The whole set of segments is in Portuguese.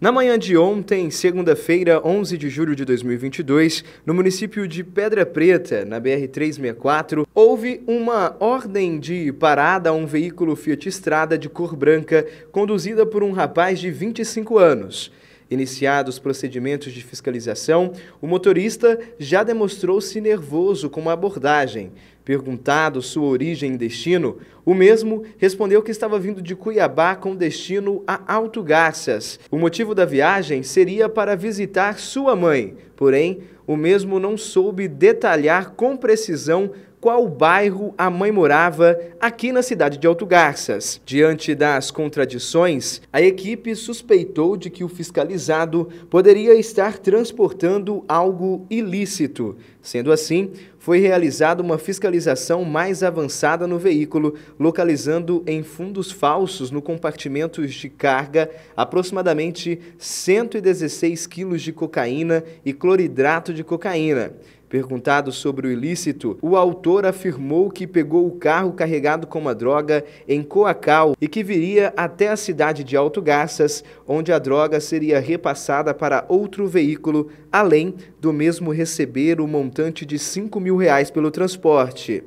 Na manhã de ontem, segunda-feira, 11 de julho de 2022, no município de Pedra Preta, na BR-364, houve uma ordem de parada a um veículo Fiat Estrada de cor branca, conduzida por um rapaz de 25 anos. Iniciados procedimentos de fiscalização, o motorista já demonstrou-se nervoso com a abordagem, Perguntado sua origem e destino, o mesmo respondeu que estava vindo de Cuiabá com destino a Alto Garças. O motivo da viagem seria para visitar sua mãe, porém, o mesmo não soube detalhar com precisão qual bairro a mãe morava aqui na cidade de Alto Garças. Diante das contradições, a equipe suspeitou de que o fiscalizado poderia estar transportando algo ilícito. Sendo assim, foi realizada uma fiscalização localização mais avançada no veículo, localizando em fundos falsos no compartimento de carga aproximadamente 116 quilos de cocaína e cloridrato de cocaína. Perguntado sobre o ilícito, o autor afirmou que pegou o carro carregado com uma droga em Coacal e que viria até a cidade de Alto Garças, onde a droga seria repassada para outro veículo, além do mesmo receber o montante de 5 mil reais pelo transporte.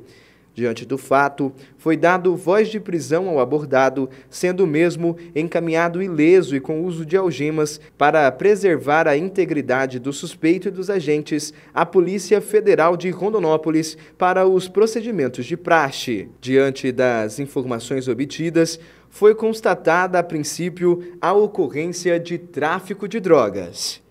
Diante do fato, foi dado voz de prisão ao abordado, sendo mesmo encaminhado ileso e com uso de algemas para preservar a integridade do suspeito e dos agentes à Polícia Federal de Rondonópolis para os procedimentos de praxe. Diante das informações obtidas, foi constatada a princípio a ocorrência de tráfico de drogas.